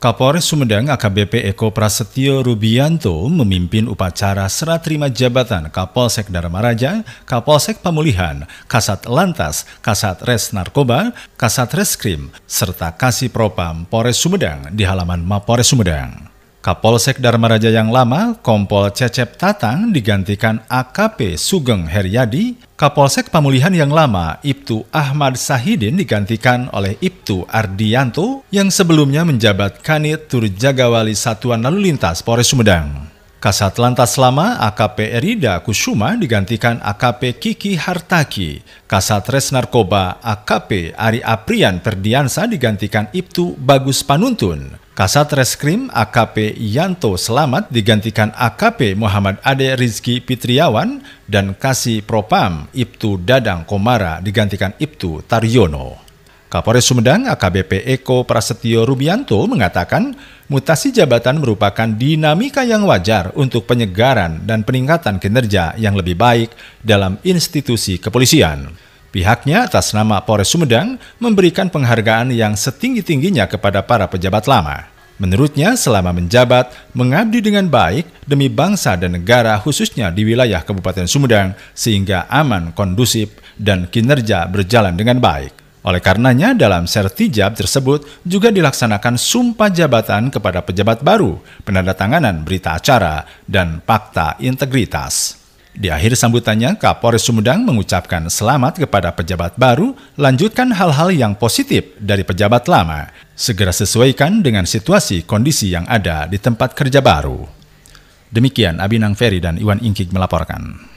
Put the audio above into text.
Kapolres Sumedang AKBP Eko Prasetyo Rubianto memimpin upacara serah terima jabatan Kapolsek Darmaraja, Kapolsek Pemulihan, Kasat Lantas, Kasat Res Narkoba, Kasat Reskrim, serta Kasih Propam Polres Sumedang di halaman Mapores Sumedang. Kapolsek Dharma Raja yang lama, Kompol Cecep Tatang digantikan AKP Sugeng Heriadi, Kapolsek Pemulihan yang lama, Ibtu Ahmad Sahidin digantikan oleh Ibtu Ardianto yang sebelumnya menjabat Kanit Turjagawali Satuan Lalu Lintas Polres Sumedang. Kasat Lantas lama AKP Erida Kusuma digantikan AKP Kiki Hartaki. Kasat Res Narkoba AKP Ari Aprian Terdiansa digantikan Ibtu Bagus Panuntun. Kasat Reskrim AKP Yanto Selamat digantikan AKP Muhammad Ade Rizki Pitriawan dan Kasih Propam Ibtu Dadang Komara digantikan Ibtu Taryono. Kapolres Sumedang AKBP Eko Prasetyo Rubianto mengatakan mutasi jabatan merupakan dinamika yang wajar untuk penyegaran dan peningkatan kinerja yang lebih baik dalam institusi kepolisian. Pihaknya atas nama Polres Sumedang memberikan penghargaan yang setinggi-tingginya kepada para pejabat lama. Menurutnya, selama menjabat, mengabdi dengan baik demi bangsa dan negara khususnya di wilayah Kabupaten Sumedang sehingga aman, kondusif, dan kinerja berjalan dengan baik. Oleh karenanya, dalam sertijab tersebut juga dilaksanakan sumpah jabatan kepada pejabat baru, penandatanganan berita acara, dan fakta integritas. Di akhir sambutannya, Kapolres Sumedang mengucapkan selamat kepada pejabat baru, lanjutkan hal-hal yang positif dari pejabat lama, segera sesuaikan dengan situasi kondisi yang ada di tempat kerja baru. Demikian Abinang Ferry dan Iwan Ingkik melaporkan.